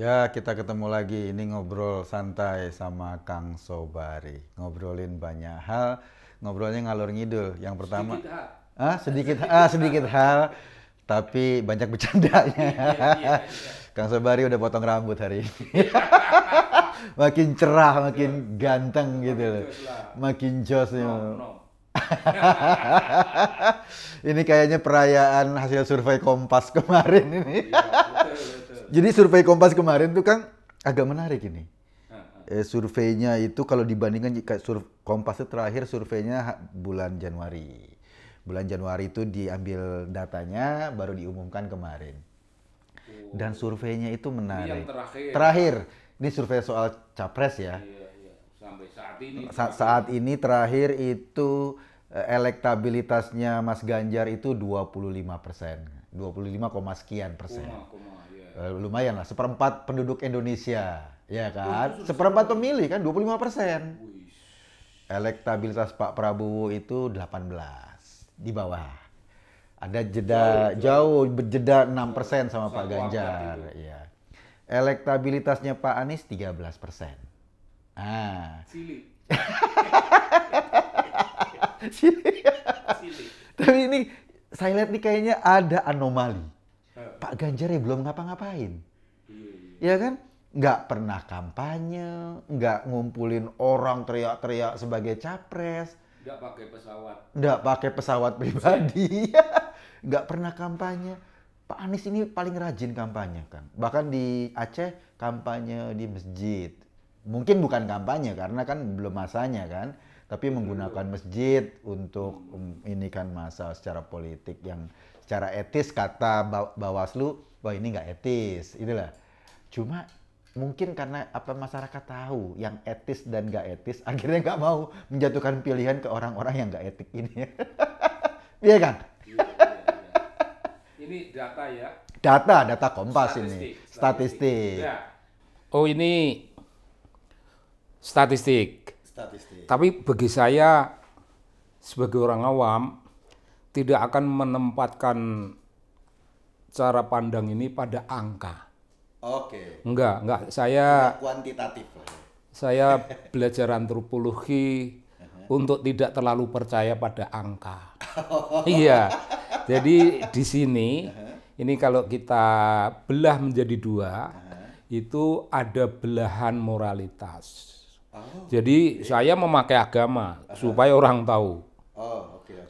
Ya, kita ketemu lagi. Ini ngobrol santai sama Kang Sobari. Ngobrolin banyak hal, ngobrolnya ngalur ngidul. Yang pertama, sedikit Ah, sedikit, ah, sedikit hal, tapi banyak bercandanya. Iya, iya, iya. Kang Sobari udah potong rambut hari ini. makin cerah, makin iya. ganteng gitu loh. Makin jos ya. no. ini kayaknya perayaan hasil survei Kompas kemarin ini. Iya, jadi survei Kompas kemarin tuh Kang agak menarik ini. Eh, surveinya itu kalau dibandingkan jika Kompas itu terakhir surveinya bulan Januari. Bulan Januari itu diambil datanya baru diumumkan kemarin. Oh. Dan surveinya itu menarik. Ini terakhir. Terakhir. Ini survei soal capres ya. Iya, iya. Sampai saat ini. Sa saat ini terakhir itu eh, elektabilitasnya Mas Ganjar itu 25 persen. 25, sekian persen. Kuma, kuma. Eh, lumayan lah, seperempat penduduk Indonesia, ya kan? Seperempat pemilih kan, 25 persen. Elektabilitas Pak Prabowo itu 18, di bawah. Ada jeda, jauh, berjeda 6 persen sama Pak Ganjar. Ya. Elektabilitasnya Pak Anies 13 persen. Ah. Sili. Sili. Sili. Tapi ini saya lihat nih kayaknya ada anomali Pak Ganjar ya belum ngapa-ngapain. Iya, iya. iya kan? Nggak pernah kampanye, nggak ngumpulin orang teriak-teriak sebagai capres. Nggak pakai pesawat. Nggak pakai pesawat pribadi. nggak pernah kampanye. Pak Anies ini paling rajin kampanye, kan. Bahkan di Aceh, kampanye di masjid. Mungkin bukan kampanye, karena kan belum masanya kan. Tapi menggunakan masjid untuk mm, ini kan masa secara politik yang secara etis kata Bawaslu bahwa ini nggak etis itulah cuma mungkin karena apa masyarakat tahu yang etis dan nggak etis akhirnya nggak mau menjatuhkan pilihan ke orang-orang yang nggak etik ini iya kan iya, iya, iya. ini data ya data data kompas statistik, ini statistik, statistik. Ya. oh ini statistik statistik tapi bagi saya sebagai orang awam tidak akan menempatkan cara pandang ini pada angka. Oke. Okay. Enggak, enggak. Saya kuantitatif. Ya. Saya belajar antropologi uh-huh. untuk tidak terlalu percaya pada angka. Oh. iya. Jadi di sini uh-huh. ini kalau kita belah menjadi dua, uh-huh. itu ada belahan moralitas. Oh, Jadi okay. saya memakai agama supaya orang tahu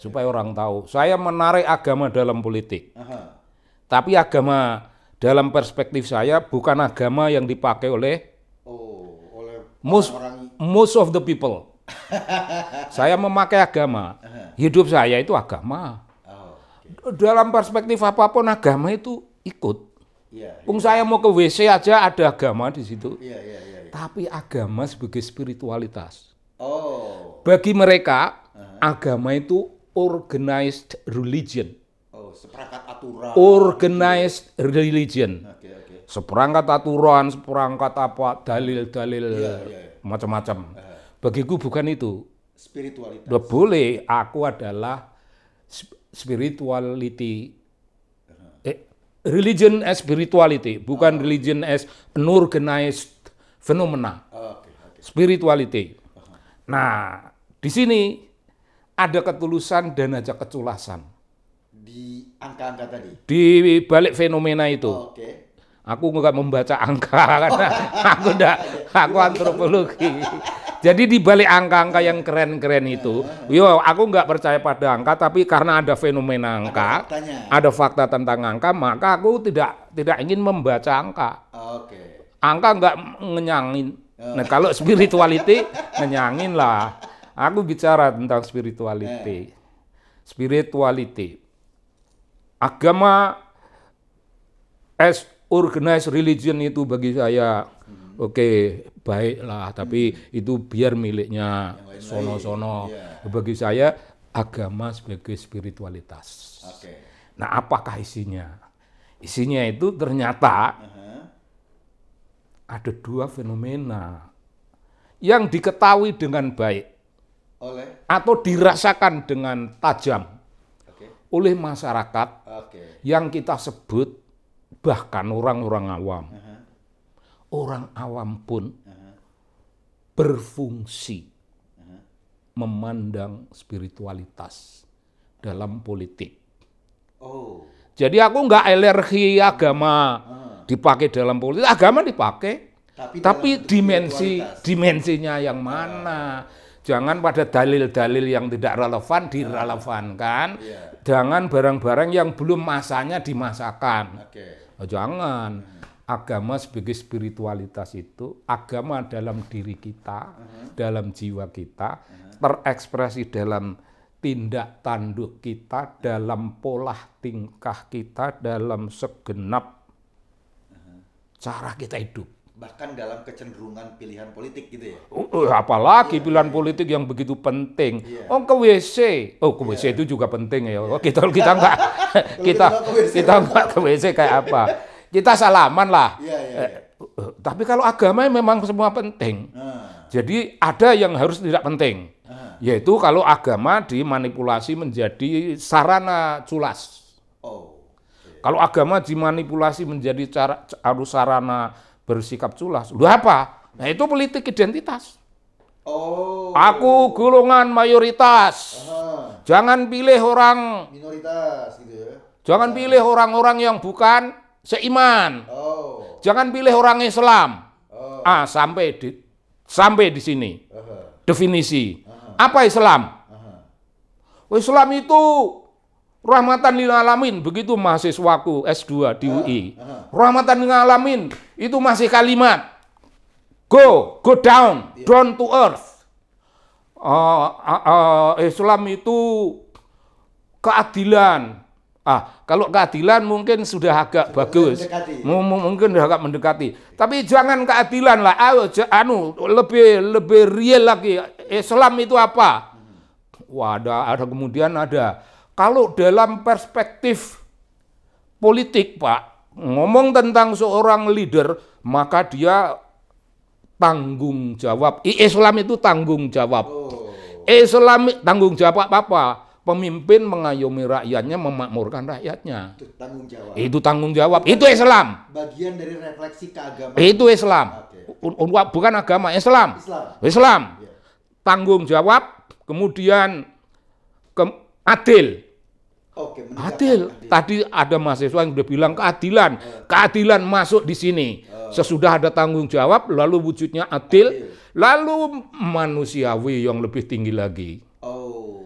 supaya orang tahu. Saya menarik agama dalam politik. Aha. Tapi agama dalam perspektif saya bukan agama yang dipakai oleh, oh, oleh most orang... most of the people. saya memakai agama. Aha. Hidup saya itu agama. Oh, okay. Dalam perspektif apapun agama itu ikut. Yeah, iya. saya mau ke WC aja ada agama di situ. Yeah, yeah, yeah, yeah. Tapi agama sebagai spiritualitas. Oh. Bagi mereka uh -huh. agama itu organized religion. Oh, seperangkat aturan. Organized religion. Okay, okay. Seperangkat aturan, seperangkat apa, dalil-dalil yeah, yeah, iya. macam-macam. Bagiku bukan itu. Spiritualitas. Loh, boleh, aku adalah spirituality. Eh, religion as spirituality, bukan oh. religion as an organized phenomena. Oh, ah, okay, okay. Spirituality. Nah, di sini ada ketulusan dan ada keculasan. Di angka-angka tadi? Di balik fenomena itu. Oh, Okay. Aku nggak membaca angka karena aku enggak, aku antropologi. Jadi di balik angka-angka yang keren-keren itu, yo aku nggak percaya pada angka, tapi karena ada fenomena angka, ada, ada fakta tentang angka, maka aku tidak tidak ingin membaca angka. Oke. Okay. Angka nggak ngenyangin. Oh. Nah kalau spirituality ngenyangin lah aku bicara tentang spirituality. Eh. Spirituality. Agama as organized religion itu bagi saya hmm. oke okay, baiklah tapi hmm. itu biar miliknya sono-sono. Yeah. Bagi saya agama sebagai spiritualitas. Okay. Nah, apakah isinya? Isinya itu ternyata uh -huh. ada dua fenomena yang diketahui dengan baik oleh atau dirasakan dengan tajam okay. oleh masyarakat okay. yang kita sebut bahkan orang-orang awam. Uh -huh. Orang awam pun uh -huh. berfungsi uh -huh. memandang spiritualitas dalam politik. Oh. Jadi aku nggak alergi agama uh. dipakai dalam politik. Agama dipakai, tapi, tapi dimensi dimensinya yang mana? Uh Jangan pada dalil-dalil yang tidak relevan ah. direlevankan. Yeah. Jangan barang-barang yang belum masanya dimasakan. Okay. Oh, jangan. Hmm. Agama sebagai spiritualitas itu, agama dalam diri kita, uh hmm. -huh. dalam jiwa kita, uh hmm. -huh. terekspresi dalam tindak tanduk kita, dalam pola tingkah kita, dalam segenap uh -huh. cara kita hidup bahkan dalam kecenderungan pilihan politik gitu ya. Uh, apalagi yeah. pilihan iya. politik yang begitu penting. Yeah. Oh ke WC, oh ke iya. WC yeah. itu juga penting ya. Oh, kita kita enggak kita kita enggak ke WC kayak apa. Kita salaman lah. Yeah, yeah, yeah. Eh, tapi kalau agama memang semua penting. Uh. Jadi ada yang harus tidak penting, uh. yaitu kalau agama dimanipulasi menjadi sarana culas. Oh. Kalau agama dimanipulasi menjadi cara harus sarana bersikap culas. Lu apa? Nah itu politik identitas. Oh. Aku golongan mayoritas. Aha. Jangan pilih orang minoritas gitu ya. Jangan Aha. pilih orang-orang yang bukan seiman. Oh. Jangan pilih orang Islam. Oh. Ah, sampai di sampai di sini. Aha. Definisi. Apa Islam? Islam itu Rahmatan lil alamin, begitu mahasiswaku S2 di ah, UI. Ah, ah. Rahmatan lil alamin, itu masih kalimat. Go, go down, iya. down to earth. Uh, uh, uh, Islam itu keadilan. Ah, kalau keadilan mungkin sudah agak bagus. Mungkin sudah agak mendekati. Tapi jangan keadilan lah. Ayo, anu lebih lebih real lagi. Islam itu apa? Hmm. Wah, ada, ada kemudian ada kalau dalam perspektif politik, Pak, ngomong tentang seorang leader, maka dia tanggung jawab. Islam itu tanggung jawab. Oh. Islam tanggung jawab apa? Pemimpin mengayomi rakyatnya, memakmurkan rakyatnya. Itu tanggung jawab. Itu tanggung jawab. Itu, Islam. Bagian dari refleksi keagamaan. Itu Islam. Okay. Bukan agama, Islam. Islam. Islam. Yeah. Tanggung jawab, kemudian ke adil. Oke, adil. adil. Tadi ada mahasiswa yang udah bilang keadilan, Uh. keadilan masuk di sini. Uh. Sesudah ada tanggung jawab, lalu wujudnya adil, adil, lalu manusiawi yang lebih tinggi lagi. Oh.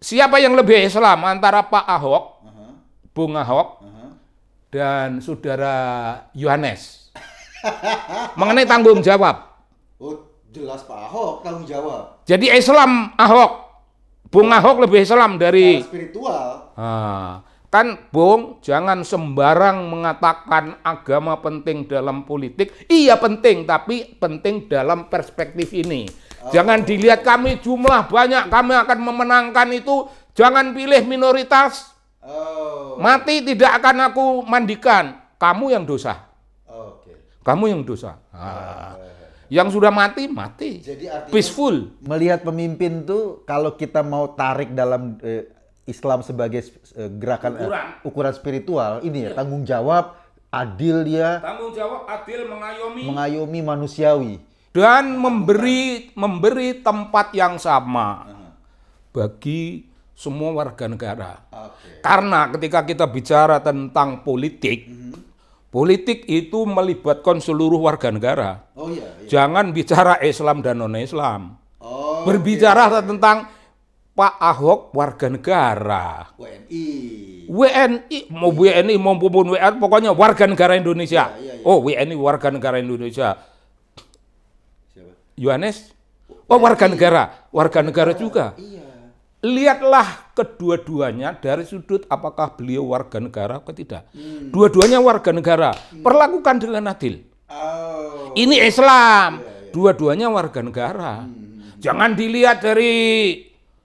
Siapa yang lebih Islam antara Pak Ahok, uh -huh. Bung Ahok, uh -huh. dan Saudara Yohanes? Mengenai tanggung jawab. Oh, jelas Pak Ahok tanggung jawab. Jadi Islam Ahok Bung Ahok lebih Islam dari spiritual. Ah, kan Bung jangan sembarang mengatakan agama penting dalam politik. Iya penting, tapi penting dalam perspektif ini. Oh. Jangan dilihat kami jumlah banyak, kami akan memenangkan itu. Jangan pilih minoritas. Oh. Mati tidak akan aku mandikan. Kamu yang dosa. Kamu yang dosa. Ah. Yang sudah mati mati. Jadi artinya peaceful. Melihat pemimpin tuh kalau kita mau tarik dalam uh, Islam sebagai uh, gerakan eh, ukuran. Uh, ukuran spiritual ini ya, ya tanggung jawab adil dia. Tanggung jawab adil mengayomi mengayomi manusiawi dan memberi memberi tempat yang sama bagi semua warga negara. Okay. Karena ketika kita bicara tentang politik, mm -hmm. Politik itu melibatkan seluruh warga negara. Oh iya. iya. Jangan bicara Islam dan non-Islam. Oh. Berbicara iya. tentang Pak Ahok warga negara. WNI. WNI mau WNI pun WNI pokoknya warga negara Indonesia. Iya, iya, iya. Oh WNI warga negara Indonesia. Yohanes. Oh warga negara, warga negara juga. Iya lihatlah kedua-duanya dari sudut apakah beliau warga negara atau tidak. Hmm. Dua-duanya warga negara, hmm. perlakukan dengan adil. Oh. Ini Islam, yeah, yeah. dua-duanya warga negara. Hmm, hmm, hmm. Jangan dilihat dari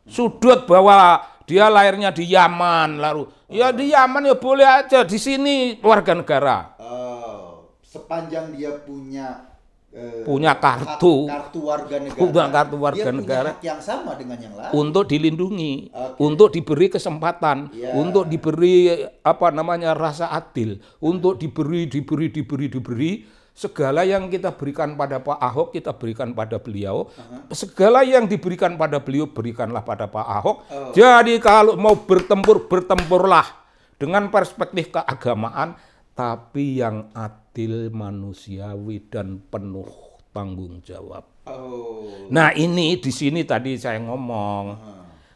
sudut bahwa dia lahirnya di Yaman lalu oh. ya di Yaman ya boleh aja di sini warga negara. Oh. Sepanjang dia punya Eh, punya kartu kartu warga negara punya kartu warga dia negara yang sama dengan yang lain untuk dilindungi okay. untuk diberi kesempatan yeah. untuk diberi apa namanya rasa adil untuk diberi diberi diberi diberi segala yang kita berikan pada Pak Ahok kita berikan pada beliau uh-huh. segala yang diberikan pada beliau berikanlah pada Pak Ahok oh. jadi kalau mau bertempur bertempurlah dengan perspektif keagamaan tapi yang adil, manusiawi dan penuh tanggung jawab. Oh. Nah, ini di sini tadi saya ngomong. Uh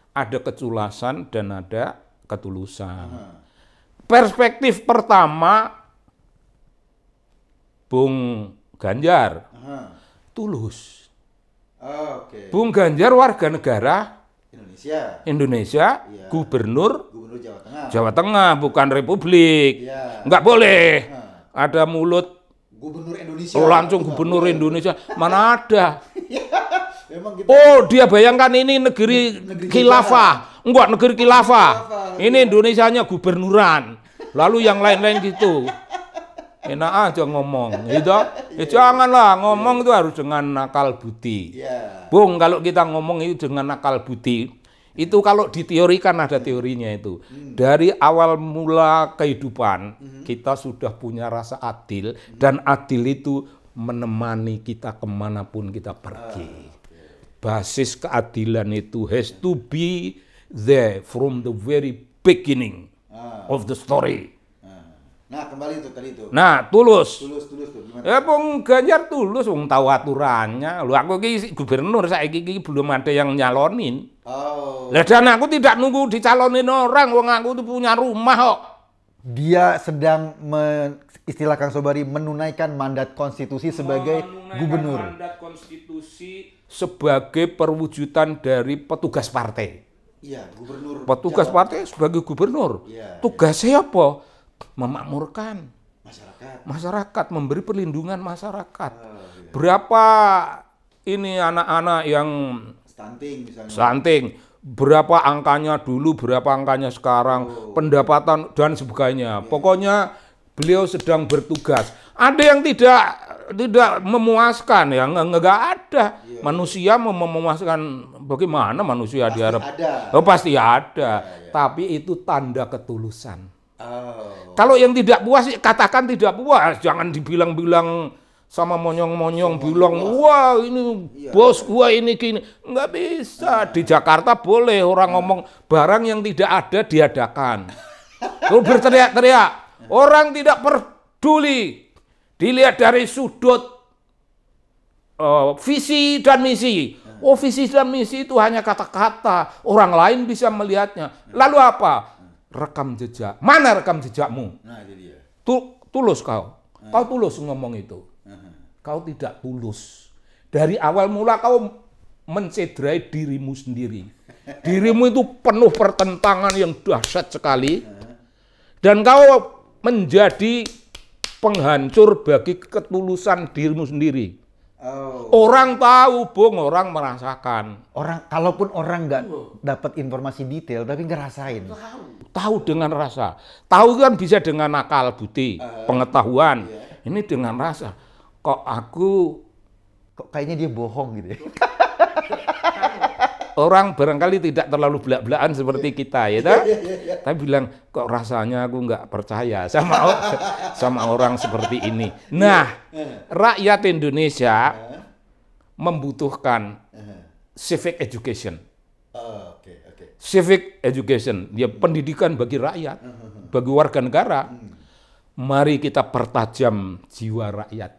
Ada keculasan dan ada ketulusan. Uh Perspektif pertama Bung Ganjar uh tulus. Oh, okay. Bung Ganjar warga negara Indonesia. Indonesia, ya. gubernur gubernur Jawa Tengah. Jawa Tengah bukan republik. Ya. Enggak boleh. Nah. Ada mulut gubernur Indonesia. Oh, langsung gubernur boleh. Iya. Indonesia. Mana ada? Ya. kita gitu. oh, dia bayangkan ini negeri, negeri khilafah. Enggak, negeri khilafah. Ini Indonesianya gubernuran. Lalu yang lain-lain gitu enak aja ngomong gitu ya, iya. janganlah ngomong iya. itu harus dengan nakal buti yeah. bung kalau kita ngomong itu dengan nakal buti itu kalau diteorikan ada teorinya itu. Hmm. Dari awal mula kehidupan hmm. kita sudah punya rasa adil dan hmm. adil itu menemani kita kemanapun kita pergi. Ah, Basis keadilan itu has to be there from the very beginning ah. of the story. Nah, kembali itu tadi itu. Nah, tulus. Tulus, tulus, tuh. Gimana? Ya, Bung Ganjar tulus, Bung tahu aturannya. Lu aku ki gubernur saya ki, belum ada yang nyalonin. Oh. Lah dan aku tidak nunggu dicalonin orang, wong aku tuh punya rumah kok. Dia sedang me, istilah Kang Sobari menunaikan mandat konstitusi sebagai menunaikan gubernur. Mandat konstitusi sebagai perwujudan dari petugas partai. Iya, gubernur. Petugas Jawa. partai sebagai gubernur. Ya, Tugasnya ya. apa? memakmurkan masyarakat, masyarakat memberi perlindungan masyarakat. Oh, iya. Berapa ini anak-anak yang stunting Stunting. Berapa angkanya dulu, berapa angkanya sekarang, oh. pendapatan dan sebagainya. Yeah. Pokoknya beliau sedang bertugas. Ada yang tidak tidak memuaskan ya nggak ada yeah. manusia mem memuaskan bagaimana manusia pasti diharap ada. oh pasti ada yeah, iya. tapi itu tanda ketulusan Oh. Kalau yang tidak puas katakan tidak puas, jangan dibilang-bilang sama monyong-monyong bilang, wah ini iya, bos gua ini gini, nggak bisa. Iya. Di Jakarta boleh orang ngomong barang yang tidak ada diadakan. Lu berteriak-teriak, orang tidak peduli. Dilihat dari sudut uh, visi dan misi. Iya. Oh visi dan misi itu hanya kata-kata, orang lain bisa melihatnya. Lalu apa? rekam jejak. Mana rekam jejakmu? Nah, itu dia. Tu, tulus kau. Nah. Kau tulus ngomong itu. Nah. Kau tidak tulus. Dari awal mula kau mencederai dirimu sendiri. Dirimu itu penuh pertentangan yang dahsyat sekali. Dan kau menjadi penghancur bagi ketulusan dirimu sendiri. Oh. Orang tahu, Bung, orang merasakan. Orang kalaupun orang nggak oh. dapat informasi detail tapi ngerasain. Tahu. Tahu dengan rasa. Tahu kan bisa dengan akal budi, uh, pengetahuan. Iya. Ini dengan rasa. Kok aku kok kayaknya dia bohong gitu ya. orang barangkali tidak terlalu belak-belakan seperti iya. kita ya iya, tak? Iya, Tapi bilang kok rasanya aku nggak percaya sama sama orang seperti ini. Nah, rakyat Indonesia membutuhkan civic education. Oh, civic education, dia ya hmm. pendidikan bagi rakyat, hmm, hmm, bagi warga negara. Mari kita pertajam jiwa rakyat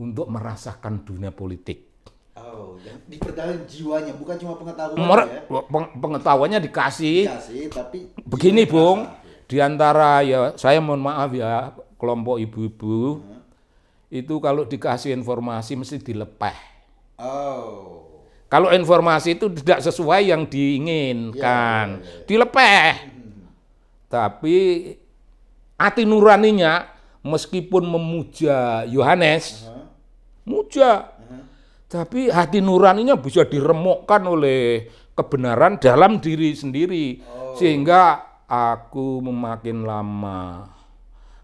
untuk merasakan dunia politik Oh, diperdalam jiwanya, bukan cuma pengetahuan Mer ya. Pengetahuannya dikasih. Dikasih, tapi begini, Bung. Di antara ya saya mohon maaf ya kelompok ibu-ibu hmm. itu kalau dikasih informasi mesti dilepeh. Oh. Kalau informasi itu tidak sesuai yang diinginkan, ya, ya, ya. dilepeh. Hmm. Tapi hati nuraninya meskipun memuja Yohanes, uh -huh. muja tapi hati nuraninya bisa diremukkan oleh kebenaran dalam diri sendiri. Oh. Sehingga aku makin lama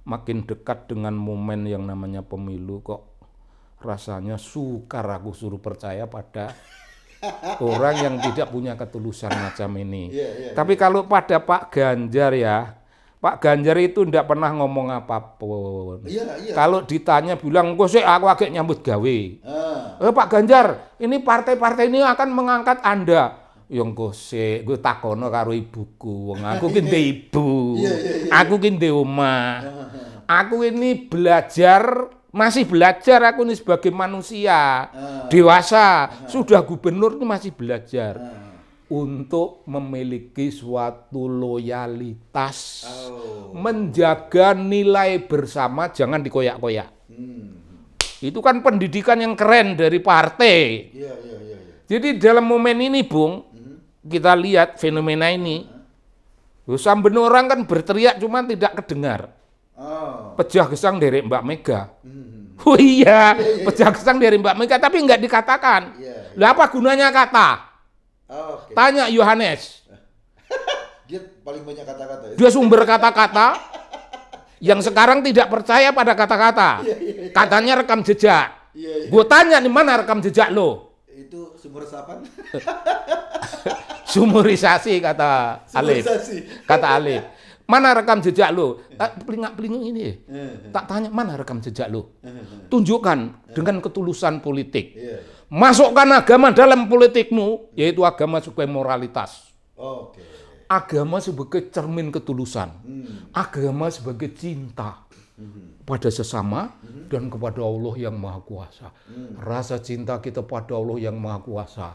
makin dekat dengan momen yang namanya pemilu kok rasanya sukar aku suruh percaya pada orang yang tidak punya ketulusan macam ini. Yeah, yeah, Tapi yeah. kalau pada Pak Ganjar ya, Pak Ganjar itu tidak pernah ngomong apapun. Iya, iya. Kalau ditanya bilang, kok sih aku agak nyambut gawe. Uh. Eh, Pak Ganjar, ini partai-partai ini akan mengangkat Anda. Yang sih, gue takono karo ibuku. Wong aku ki ibu. Iya, iya, iya. Aku ah. Aku ini belajar masih belajar aku ini sebagai manusia. Uh. Dewasa, Uh. sudah gubernur ini masih belajar untuk memiliki suatu loyalitas, oh. menjaga nilai bersama, jangan dikoyak-koyak. Hmm. Itu kan pendidikan yang keren dari partai. Yeah, yeah, yeah, iya. Jadi dalam momen ini, Bung, hmm. kita lihat fenomena ini. Huh? benar orang kan berteriak, cuman tidak kedengar. Oh. Pejah gesang dari Mbak Mega. Hmm. Oh iya, iya, iya pejah gesang dari Mbak Mega, tapi nggak dikatakan. Lah apa gunanya kata? okay. Tanya Yohanes. Dia paling banyak kata-kata. Ya? Dia sumber kata-kata yang sekarang tidak percaya pada kata-kata. Iya, iya, iya. Katanya rekam jejak. Gue tanya di mana rekam jejak lo? Itu sumber resapan. Sumurisasi kata Alif. Kata Alif. Mana rekam jejak lo? tak eh, Pelingak pelingung ini. Tak tanya mana rekam jejak lo? Tunjukkan dengan ketulusan politik. Masukkan agama dalam politikmu, yaitu agama sebagai moralitas. Agama sebagai cermin ketulusan. Hmm. Agama sebagai cinta hmm. pada sesama hmm. dan kepada Allah yang Maha Kuasa. Hmm. Rasa cinta kita pada Allah yang Maha Kuasa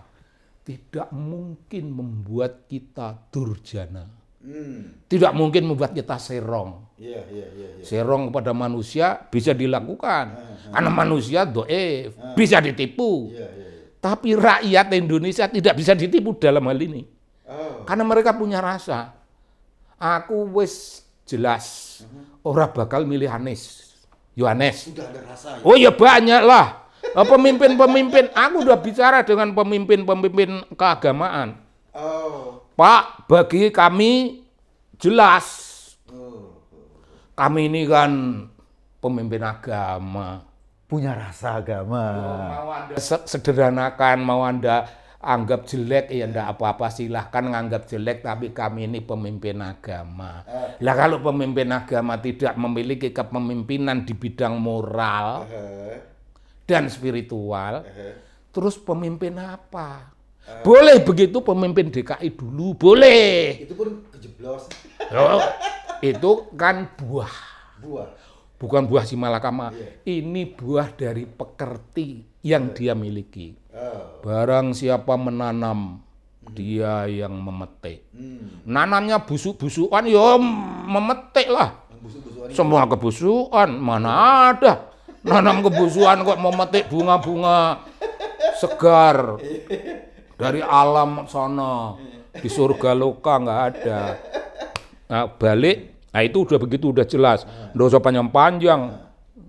tidak mungkin membuat kita durjana. Hmm. Tidak mungkin membuat kita serong. Yeah, yeah, yeah, yeah. Serong kepada manusia bisa dilakukan. Uh, Karena manusia doe uh, bisa ditipu. Yeah, yeah, yeah. Tapi rakyat Indonesia tidak bisa ditipu dalam hal ini. Oh. Karena mereka punya rasa. Aku wis jelas uh -huh. Orang bakal milih Anies. Yohanes. Ya? Oh ya banyak lah. Oh, pemimpin-pemimpin, aku udah bicara dengan pemimpin-pemimpin keagamaan. Oh. Pak, bagi kami jelas. Oh. Kami ini kan pemimpin agama. Punya rasa agama. Oh, mau Anda sederhanakan, mau Anda anggap jelek, ya enggak apa-apa silahkan nganggap jelek, tapi kami ini pemimpin agama. Eh. Lah kalau pemimpin agama tidak memiliki kepemimpinan di bidang moral eh. dan spiritual, eh. terus pemimpin apa? Boleh begitu pemimpin DKI dulu, boleh. Itu pun kejeblos. Loh, itu kan buah. Buah. Bukan buah si malakama. Yeah. Ini buah dari pekerti yang yeah. dia miliki. Oh. Barang siapa menanam, hmm. dia yang memetik. Hmm. Nanamnya busuk-busukan, ya memetik lah. Semua kebusukan, mana ada. Nanam kebusukan kok memetik bunga-bunga segar. dari alam sono di surga loka nggak ada nah, balik nah itu udah begitu udah jelas nggak panjang-panjang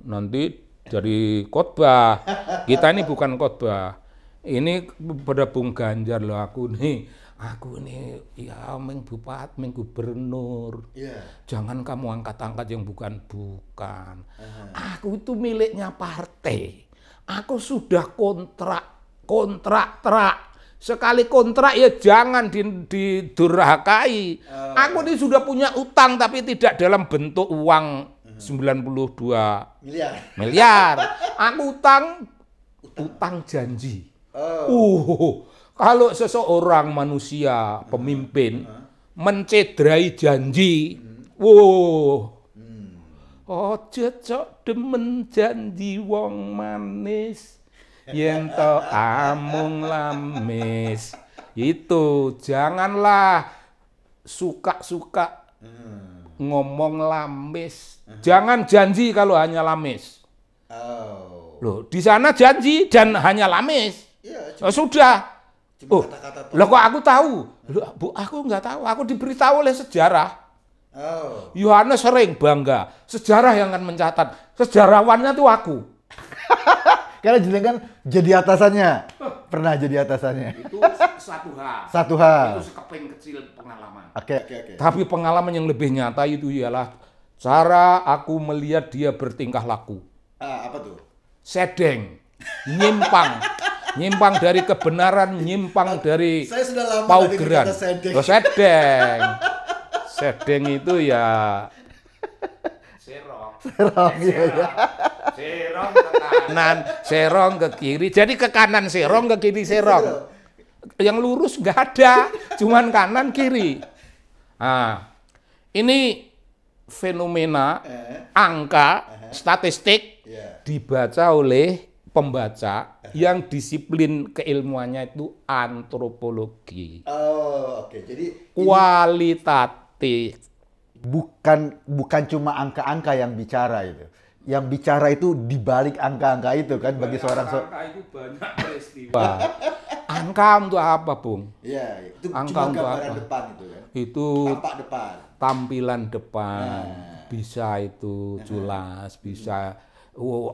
nanti dari khotbah kita ini bukan khotbah ini pada Bung Ganjar loh aku nih aku ini ya ming bupat ming gubernur yeah. jangan kamu angkat-angkat yang bukan-bukan uh -huh. aku itu miliknya partai aku sudah kontrak kontrak terak sekali kontrak ya jangan didurhakai. Uh. Aku ini sudah punya utang tapi tidak dalam bentuk uang 92 miliar. miliar. Aku utang utang janji. Oh. Uh, kalau seseorang manusia pemimpin eh. mencederai janji, uh, wow. Hmm. oh, cocok demen janji wong manis to amung lamis itu janganlah suka-suka hmm. ngomong lamis jangan janji kalau hanya lamis oh. di sana janji dan hanya lamis oh, sudah cuma oh lo kok aku tahu lo bu aku nggak tahu aku diberitahu oleh sejarah oh. Yohanes oh. sering bangga sejarah yang akan mencatat sejarawannya tuh aku karena jenengan jadi atasannya. Pernah jadi atasannya. Itu satu hal. Satu hal. Itu sekeping kecil pengalaman. Oke. Okay. Okay, okay. Tapi pengalaman yang lebih nyata itu ialah cara aku melihat dia bertingkah laku. Uh, apa tuh? Sedeng, nyimpang. nyimpang dari kebenaran, nyimpang dari Saya sudah lama paugeran. Sedeng. Loh, sedeng. Sedeng itu ya serong. Serong, iya, ya. Serong ke kanan, serong ke kiri. Jadi ke kanan serong, ke kiri serong. Yang lurus gak ada, cuman kanan kiri. Nah, ini fenomena eh. angka eh. statistik iya. dibaca oleh pembaca eh. yang disiplin keilmuannya itu antropologi. Oh, oke. Okay. Jadi kualitatif. Bukan bukan cuma angka-angka yang bicara itu yang bicara itu di balik angka-angka itu kan bagi seorang angka, angka itu banyak peristiwa. angka untuk apa, Bung? Iya, itu angka cuma untuk apa? depan itu kan. Itu tampak depan. Tampilan depan. Nah. Bisa itu nah. jelas, bisa hmm. oh,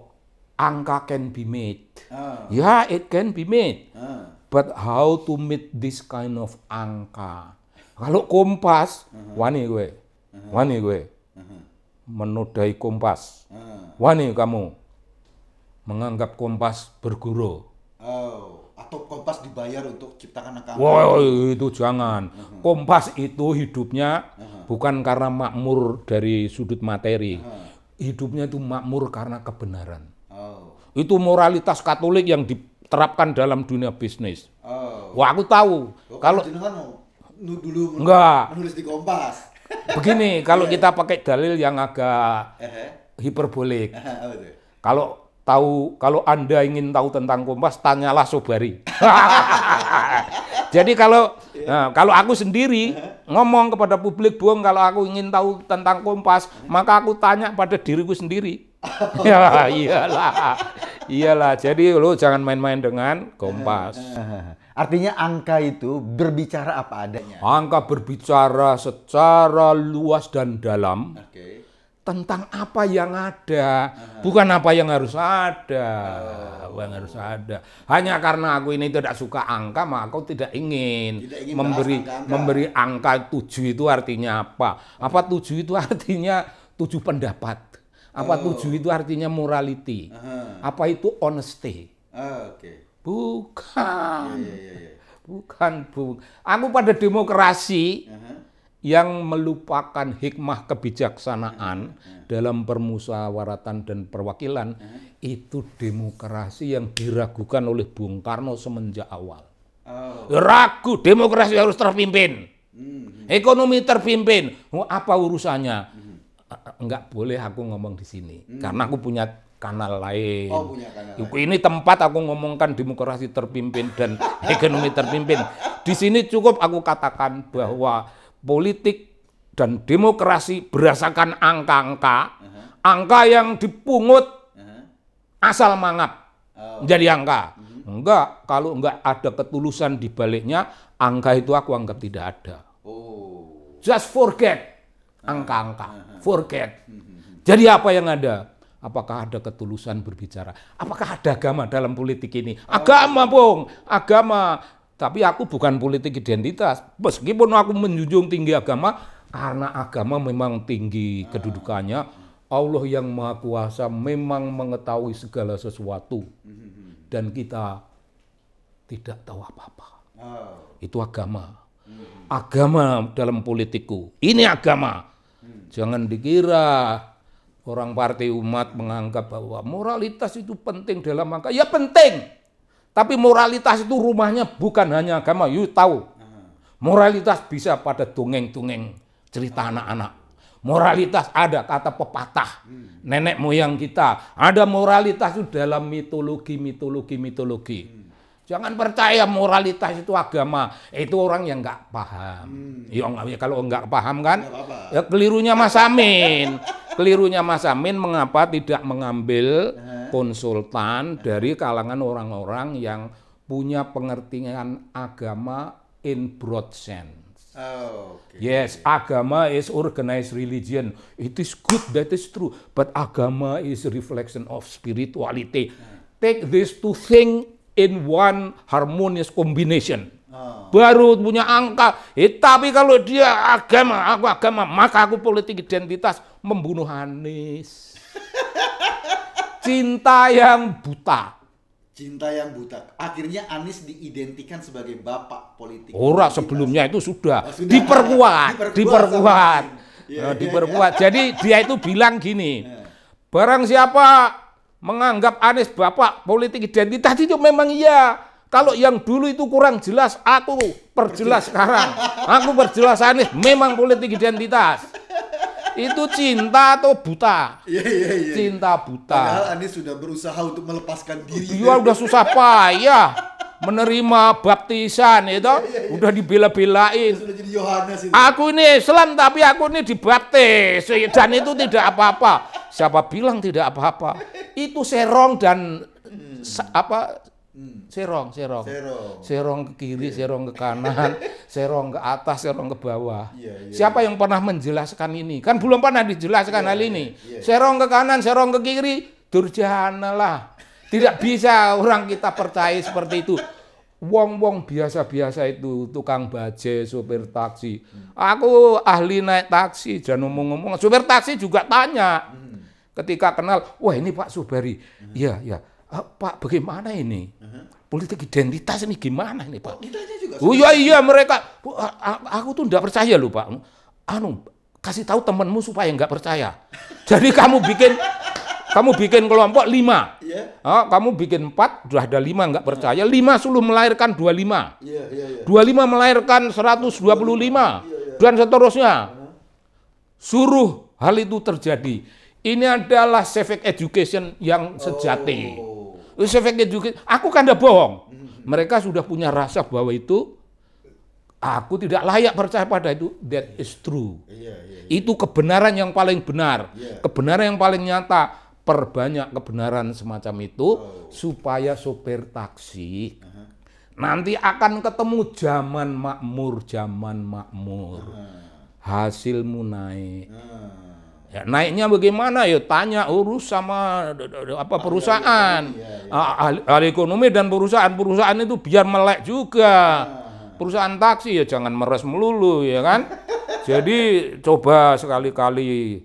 angka can be made. Oh. Ya, yeah, it can be made. Oh. But how to meet this kind of angka? Kalau kompas, uh -huh. wani gue. Uh -huh. Wani gue menodai kompas. Hmm. Wani kamu menganggap kompas berguru. Oh, atau kompas dibayar untuk ciptakan agama. Wow, itu jangan. Hmm. Kompas itu hidupnya hmm. bukan karena makmur dari sudut materi. Hmm. Hidupnya itu makmur karena kebenaran. Oh. Itu moralitas Katolik yang diterapkan dalam dunia bisnis. Oh. Wah, aku tahu. Oh, kalau kan dulu enggak menulis di kompas. Begini, kalau kita pakai dalil yang agak hiperbolik. Kalau tahu kalau Anda ingin tahu tentang Kompas, tanyalah Sobari. Jadi kalau iya. nah, kalau aku sendiri ngomong kepada publik bohong kalau aku ingin tahu tentang Kompas, maka aku tanya pada diriku sendiri. Oh. ya iyalah. Iyalah. Jadi lo jangan main-main dengan Kompas. Artinya angka itu berbicara apa adanya. Angka berbicara secara luas dan dalam okay. tentang apa yang ada, uh-huh. bukan apa yang harus ada, oh. yang harus ada. Hanya karena aku ini tidak suka angka, maka aku tidak ingin, tidak ingin memberi angka -angka. memberi angka tujuh itu artinya apa? Apa tujuh itu artinya tujuh pendapat? Apa oh. tujuh itu artinya morality? Uh-huh. Apa itu honesty? Oh, Oke. Okay Bukan. Yeah, yeah, yeah. Bukan, Bu. Aku pada demokrasi uh -huh. yang melupakan hikmah kebijaksanaan uh -huh. dalam permusawaratan dan perwakilan uh -huh. itu demokrasi yang diragukan oleh Bung Karno semenjak awal. Oh. Ragu demokrasi harus terpimpin. Uh-huh. Ekonomi terpimpin. Oh, apa urusannya? Uh-huh. Enggak boleh aku ngomong di sini uh-huh. karena aku punya kanal lain. Oh, punya kanal lain. Ini tempat aku ngomongkan demokrasi terpimpin dan ekonomi terpimpin. Di sini cukup aku katakan bahwa politik dan demokrasi berdasarkan angka-angka, uh -huh. angka yang dipungut uh -huh. asal mangap oh. menjadi angka. Uh -huh. Enggak, kalau enggak ada ketulusan di baliknya, angka itu aku anggap tidak ada. Oh. Just forget uh-huh. angka-angka, uh-huh. forget. Uh-huh. Jadi apa yang ada? Apakah ada ketulusan berbicara? Apakah ada agama dalam politik ini? Agama, Bung. Agama. Tapi aku bukan politik identitas. Meskipun aku menjunjung tinggi agama, karena agama memang tinggi kedudukannya. Allah yang Maha Kuasa memang mengetahui segala sesuatu. Dan kita tidak tahu apa-apa. Oh. Itu agama. Agama dalam politikku. Ini agama. Hmm. Jangan dikira Orang partai umat menganggap bahwa moralitas itu penting dalam angka ya penting. Tapi moralitas itu rumahnya bukan hanya agama, you tahu. Nah. Moralitas bisa pada dongeng-dongeng cerita anak-anak. Moralitas ada kata pepatah hmm. nenek moyang kita. Ada moralitas itu dalam mitologi, mitologi, mitologi. Hmm. Jangan percaya moralitas itu agama. Itu orang yang nggak paham. Hmm. Ya, ya kalau nggak paham kan, ya, ya kelirunya Mas Amin. Kelirunya Mas Amin mengapa tidak mengambil nah. konsultan dari kalangan orang-orang yang punya pengertian agama in broad sense. Oh, okay. Yes, agama is organized religion. It is good, that is true. But agama is reflection of spirituality. Nah. Take these two things in one harmonious combination. Ah. Baru punya angka. Eh, tapi kalau dia agama, aku agama, maka aku politik identitas membunuh Anies. Cinta yang buta. Cinta yang buta. Akhirnya Anies diidentikan sebagai bapak politik. Orang sebelumnya itu sudah, oh, sudah. diperkuat, diperkuat, diperkuat. Ya, diperkuat. ya. Jadi dia itu bilang gini, ya. barang siapa menganggap Anies bapak politik identitas itu memang iya kalau yang dulu itu kurang jelas, aku perjelas sekarang. Aku perjelas Anies memang politik identitas. Itu cinta atau buta? Iya, iya, iya, iya. Cinta buta. Padahal Anies sudah berusaha untuk melepaskan diri. Iya, udah susah payah menerima baptisan itu ya, ya, ya. udah dibela-belain. Aku ini Islam tapi aku ini dibaptis dan itu tidak apa-apa. Siapa bilang tidak apa-apa? Itu serong dan hmm. apa Hmm. Serong, serong. Serong. Serong ke kiri, yeah. serong ke kanan, serong ke atas, serong ke bawah. Yeah, yeah. Siapa iya. yang pernah menjelaskan ini? Kan belum pernah dijelaskan yeah, hal ini. Yeah, yeah. Serong ke kanan, serong ke kiri, durjana lah. Tidak bisa orang kita percaya seperti itu. Wong-wong biasa-biasa itu tukang baje, supir taksi. Hmm. Aku ahli naik taksi, jangan ngomong-ngomong. Supir taksi juga tanya. Hmm. Ketika kenal, wah ini Pak Subari. Hmm. Iya, iya Ah, Pak bagaimana ini? Uh-huh. Politik identitas ini gimana ini Pak? Oh, juga oh iya iya mereka, oh, aku tuh nggak percaya loh Pak. Anu kasih tahu temanmu supaya nggak percaya. Jadi kamu bikin kamu bikin kelompok lima, yeah. Iya. oh, kamu bikin empat, sudah ada lima nggak percaya, uh-huh. lima suluh melahirkan dua lima, iya, iya, dua lima melahirkan seratus dua puluh lima dan seterusnya. uh Suruh hal itu terjadi. Ini adalah civic education yang sejati. Oh. Civic aku kan udah bohong. Mhm. Mereka sudah punya rasa bahwa itu aku tidak layak percaya pada itu. That is true. Yeah, yeah, yeah. Itu kebenaran yang paling benar, iya. kebenaran yang paling nyata. Perbanyak kebenaran semacam itu oh. supaya sopir taksi uh -huh. nanti akan ketemu zaman makmur, zaman makmur. Uh -huh. Hasilmu naik. Uh -huh Ya, naiknya bagaimana ya tanya urus sama apa perusahaan iya, iya. ahli, ahli, ahli, ekonomi dan perusahaan perusahaan itu biar melek juga ah. perusahaan taksi ya jangan meres melulu ya kan jadi coba sekali-kali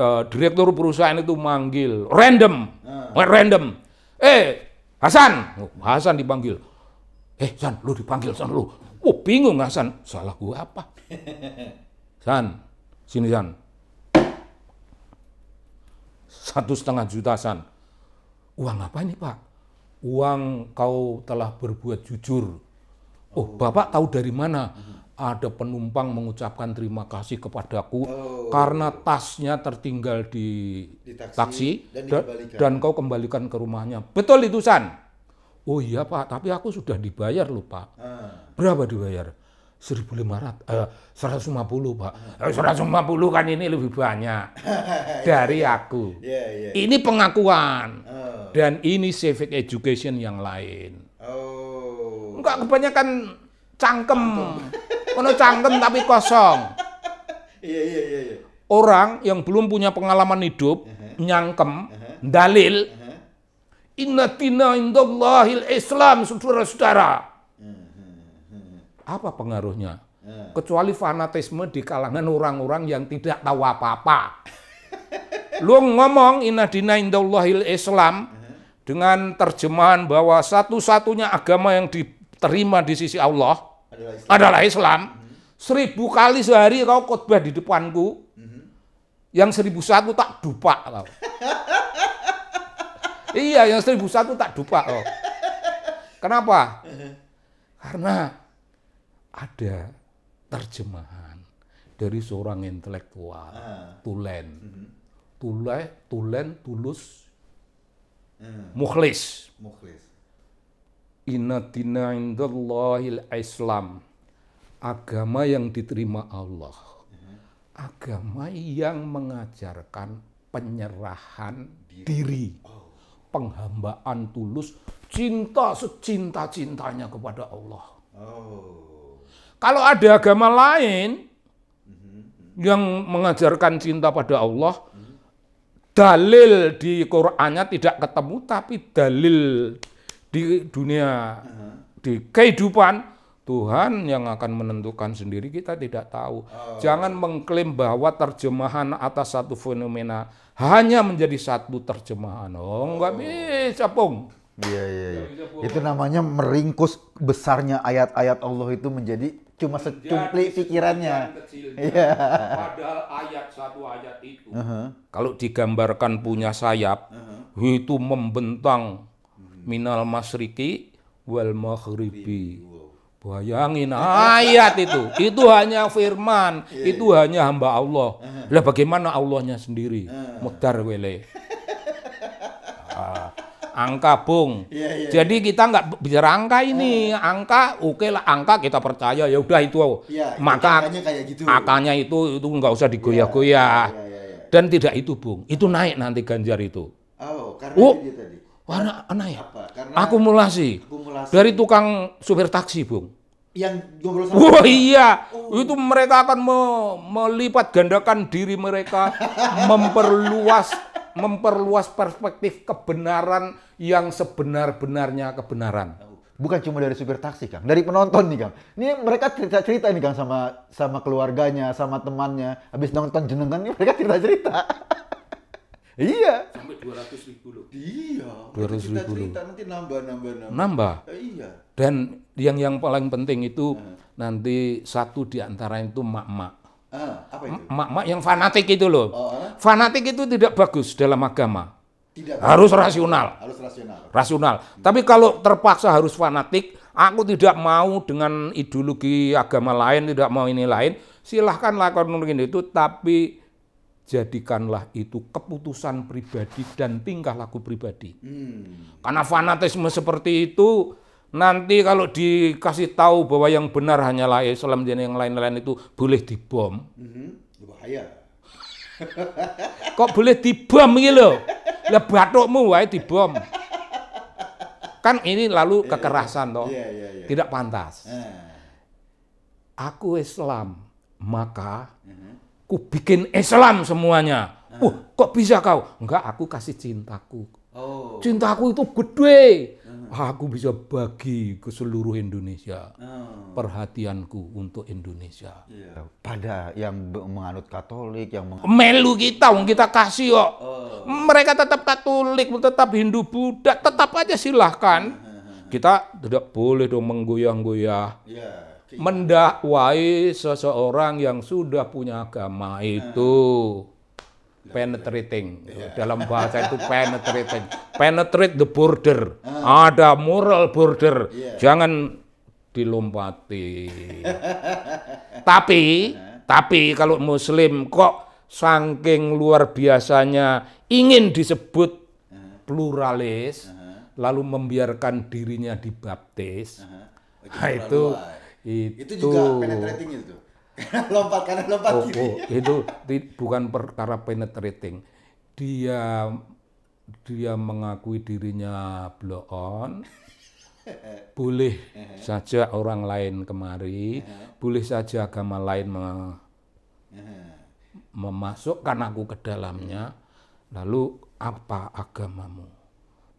uh, direktur perusahaan itu manggil random ah. random eh Hasan oh, Hasan dipanggil eh San lu dipanggil San lu oh, bingung Hasan salah gua apa San sini San satu setengah juta san. Uang apa ini Pak? Uang kau telah berbuat jujur. Oh, oh Bapak tahu dari mana? Ada penumpang mengucapkan terima kasih kepadaku oh. karena tasnya tertinggal di, di taksi, taksi dan, dan kau kembalikan ke rumahnya. Betul itu San? Oh iya Pak, tapi aku sudah dibayar lupa. Ah. Berapa dibayar? Seribu lima 1500 eh, puluh Pak. Eh, seratus lima puluh kan ini lebih banyak dari aku. Yeah, yeah. Ini pengakuan. Oh. Dan ini civic education yang lain. Oh. Enggak kebanyakan cangkem. Ono cangkem tapi kosong. Iya, iya iya iya Orang yang belum punya pengalaman hidup uh -huh. nyangkem uh -huh. dalil uh -huh. tina indallahil Islam saudara-saudara apa pengaruhnya? Hmm. Kecuali fanatisme di kalangan orang-orang yang tidak tahu apa-apa. Lu ngomong inadina indahullahil Islam hmm. Ya. dengan terjemahan bahwa satu-satunya agama yang diterima di sisi Allah adalah Islam. Adalah Islam. Hmm. Seribu kali sehari kau khotbah di depanku, mhm. yang seribu satu tak dupa kau. iya, yang seribu satu tak dupa kau. Kenapa? Mhm. Karena ada terjemahan dari seorang intelektual uh. Tulen. Mhm. tule Tulen, Tulen tulus mm. mukhlis. Mukhlis. Inna dina indallahil Islam. Agama yang diterima Allah. Mhm. Agama yang mengajarkan penyerahan diri. diri. Oh. Penghambaan tulus, cinta secinta-cintanya kepada Allah. Oh. Kalau ada agama lain yang mengajarkan cinta pada Allah, dalil di Qur'annya tidak ketemu, tapi dalil di dunia, di kehidupan, Tuhan yang akan menentukan sendiri kita tidak tahu. Oh. Jangan mengklaim bahwa terjemahan atas satu fenomena hanya menjadi satu terjemahan. Oh, enggak oh. bisa, Pung. Iya, iya, iya. Itu namanya meringkus besarnya ayat-ayat Allah itu menjadi cuma secumplik pikirannya. Iya. Padahal ayat satu ayat itu, uh -huh. kalau digambarkan punya sayap, uh -huh. itu membentang minal masriki wal maghribi. Bayangin ayat itu, itu hanya firman, iya, itu iya. hanya hamba Allah. Uh-huh. Lah bagaimana Allahnya sendiri? Uh-huh. Mudar wele angka bung. Yeah, yeah, Jadi iya. kita nggak bicara angka ini, uh. angka oke okay lah angka kita percaya ya udah itu. Yeah, Maka angkanya gitu. itu itu nggak usah digoyah-goyah. Yeah, yeah, yeah, yeah. Dan tidak itu bung, itu naik nanti Ganjar itu. Oh karena oh, tadi. Warna naik. Apa? Karena akumulasi. akumulasi. Dari tukang supir taksi bung yang sama oh, iya, oh. itu mereka akan me melipat gandakan diri mereka, memperluas memperluas perspektif kebenaran yang sebenar-benarnya kebenaran bukan cuma dari supir taksi Kang, dari penonton nih Kang. Ini mereka cerita-cerita nih Kang sama sama keluarganya, sama temannya. Habis nonton jenengan ini mereka cerita-cerita. iya. Sampai 200 ribu loh. Iya. 200 ribu loh. Cerita nanti nambah, nambah, nambah. Nambah. Eh, iya. Dan yang yang paling penting itu eh. nanti satu di antara itu mak-mak. Ah, Mak-mak yang fanatik itu loh. Oh, ah. Fanatik itu tidak bagus dalam agama. Tidak harus bagus. rasional. Harus rasional. Rasional. Hmm. Tapi kalau terpaksa harus fanatik, aku tidak mau dengan ideologi agama lain, tidak mau ini lain, silahkan lakukan itu, tapi jadikanlah itu keputusan pribadi dan tingkah laku pribadi. Hmm. Karena fanatisme seperti itu Nanti kalau dikasih tahu bahwa yang benar hanyalah Islam dan yang lain-lain itu boleh dibom. Mm -hmm. Bahaya. Kok boleh dibom ini loh? Lah batukmu wae dibom. Kan ini lalu iya, iya. kekerasan toh. Yeah, yeah, yeah. Tidak pantas. Yeah. Aku Islam, maka mm-hmm. ku bikin Islam semuanya. Nah. uh, kok bisa kau? Enggak, aku kasih cintaku. Oh. Cintaku itu gede aku bisa bagi ke seluruh Indonesia oh. perhatianku untuk Indonesia. Yeah. Pada yang menganut Katolik, yang meng melu kita, wong kita kasih kok. Oh. Mereka tetap Katolik, tetap Hindu Buddha, tetap aja silahkan. Kita tidak boleh dong menggoyang goyah Yeah gitu. mendakwai seseorang yang sudah punya agama itu penetrating. Yeah. Dalam bahasa itu penetrating. Penetrate the border. Uh. Ada moral border. Yeah. Jangan dilompati. tapi, uh. tapi kalau muslim kok saking luar biasanya ingin disebut uh. pluralis, uh lalu membiarkan dirinya dibaptis. Uh itu, itu itu juga penetrating itu. lompat kanan lompat oh, kiri. Oh, itu bukan perkara penetrating. Dia dia mengakui dirinya blow on. boleh uh-huh. saja orang lain kemari, uh-huh. boleh saja agama lain me uh-huh. memasukkan aku ke dalamnya. Lalu apa agamamu?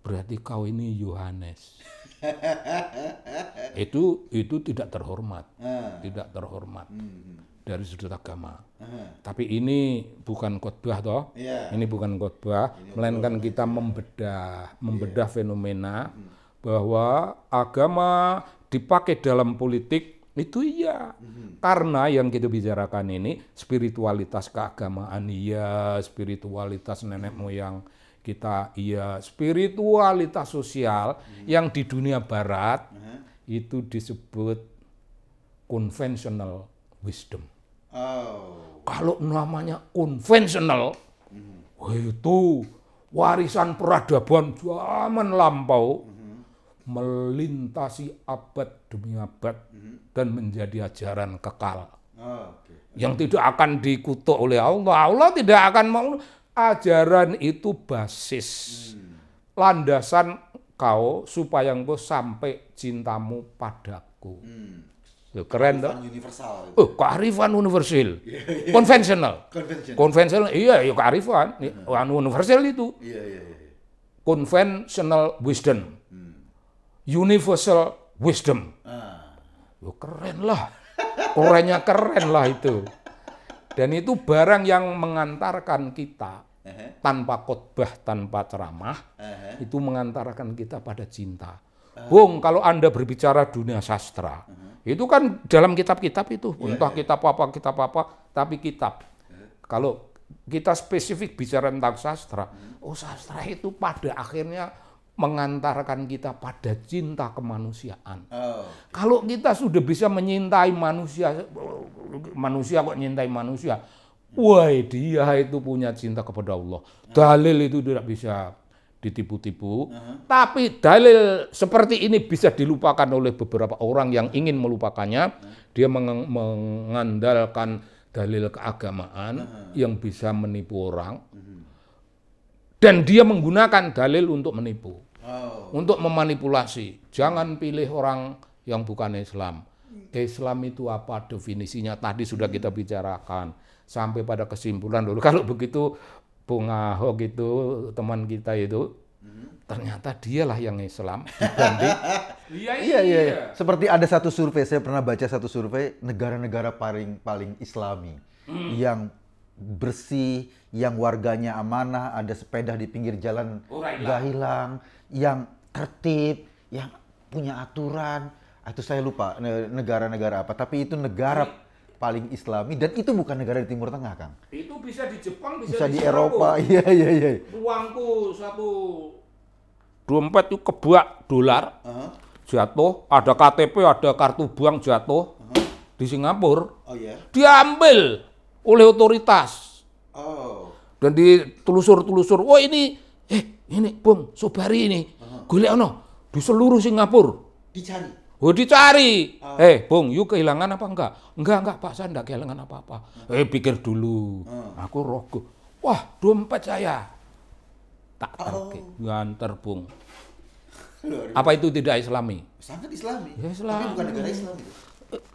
Berarti kau ini Yohanes. itu itu tidak terhormat, hmm. tidak terhormat hmm, hmm. dari sudut agama. Hmm. Tapi ini bukan khotbah toh, yeah. ini bukan khotbah, melainkan iya. kita membedah, membedah yeah. fenomena hmm. bahwa agama dipakai dalam politik itu iya, hmm karena yang kita bicarakan ini spiritualitas keagamaan iya, spiritualitas nenek moyang kita iya spiritualitas sosial hmm. yang di dunia barat hmm. itu disebut conventional wisdom. Oh. Kalau namanya conventional hmm. itu warisan peradaban zaman lampau hmm. melintasi abad demi abad hmm. dan menjadi ajaran kekal. Oh, okay. Yang tidak akan dikutuk oleh Allah. Allah tidak akan mau ajaran itu basis hmm. landasan kau supaya engkau sampai cintamu padaku. Hmm. keren tuh. universal. Oh, kearifan universal. Konvensional. Konvensional. Iya, ya iya, kearifan. Hmm. Anu universal itu. Iya, iya, iya, Conventional wisdom. Hmm. Universal wisdom. Ah. Loh, keren lah. Orangnya keren lah itu. Dan itu barang yang mengantarkan kita tanpa khotbah, tanpa ceramah, itu mengantarkan kita pada cinta. Uh Bung, kalau Anda berbicara dunia sastra, itu kan dalam kitab-kitab itu, yeah, entah iya. kitab apa, kitab apa, tapi kitab. Kalau kita spesifik bicara tentang sastra, oh sastra itu pada akhirnya mengantarkan kita pada cinta kemanusiaan. Oh. Kalau kita sudah bisa menyintai manusia, manusia kok nyintai manusia, wah dia itu punya cinta kepada Allah. Dalil itu tidak bisa ditipu-tipu, uh -huh. tapi dalil seperti ini bisa dilupakan oleh beberapa orang yang ingin melupakannya. Uh -huh. Dia meng mengandalkan dalil keagamaan uh -huh. yang bisa menipu orang uh-huh. dan dia menggunakan dalil untuk menipu. Oh. untuk memanipulasi. Jangan pilih orang yang bukan Islam. Islam itu apa definisinya? Tadi sudah kita bicarakan sampai pada kesimpulan dulu. Kalau begitu Bung Ahok itu teman kita itu ternyata dialah yang Islam iya, iya, iya, iya iya seperti ada satu survei saya pernah baca satu survei negara-negara paling paling Islami hmm. yang bersih yang warganya amanah ada sepeda di pinggir jalan oh, nggak oh, hilang yang tertib, yang punya aturan. Ah, itu saya lupa negara-negara apa, tapi itu negara Ini. paling islami dan itu bukan negara di Timur Tengah, Kang. Itu bisa di Jepang, bisa, bisa di, di Eropa. Iya, iya, iya. Uangku satu dompet itu kebak dolar. Uh -huh. Jatuh, ada KTP, ada kartu bank jatuh uh -huh. di Singapura. Oh Yeah. Diambil oleh otoritas. Oh. Dan ditelusur-telusur, oh ini ini Bung Subari ini uh golek di seluruh Singapura dicari oh dicari uh. eh hey, Bung yuk kehilangan apa enggak enggak enggak Pak saya enggak kehilangan apa-apa uh. eh pikir dulu uh. aku rogo wah dompet saya tak terke oh. nganter Bung apa itu tidak islami? Sangat islami. Ya, islam. Tapi bukan negara Islam, eh.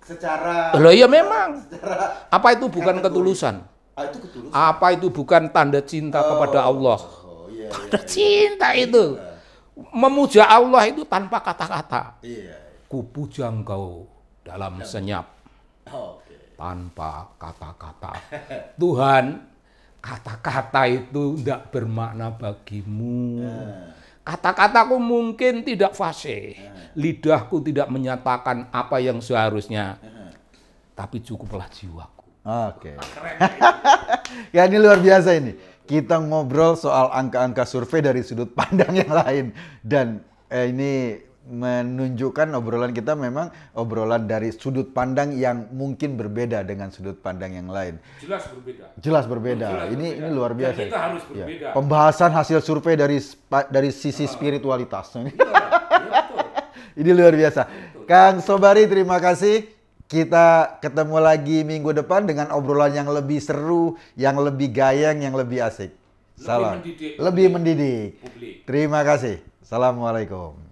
Secara Loh iya memang. Secara apa itu bukan ketulusan? Ah, itu ketulusan. Apa itu bukan tanda cinta oh. kepada Allah? Tanda cinta itu. Memuja Allah itu tanpa kata-kata. Iya. Kupuja engkau dalam senyap. Tanpa kata-kata. Tuhan, kata-kata itu tidak bermakna bagimu. Nah. Kata-kataku mungkin tidak fasih. Nah. Lidahku tidak menyatakan apa yang seharusnya. Nah. Tapi cukuplah jiwaku. Oke. Okay. ya ini luar biasa ini kita ngobrol soal angka-angka survei dari sudut pandang yang lain dan eh, ini menunjukkan obrolan kita memang obrolan dari sudut pandang yang mungkin berbeda dengan sudut pandang yang lain. Jelas berbeda. Jelas berbeda. Jelas ini berbeda. ini luar biasa. Dan kita harus iya. berbeda. Ya. Pembahasan hasil survei dari dari sisi ah. spiritualitas. Ya, ini luar biasa. Betul. Kang Sobari terima kasih. Kita ketemu lagi minggu depan dengan obrolan yang lebih seru, yang lebih gayeng, yang lebih asik. Salam. Lebih mendidik. Lebih mendidik. Terima kasih. Assalamualaikum.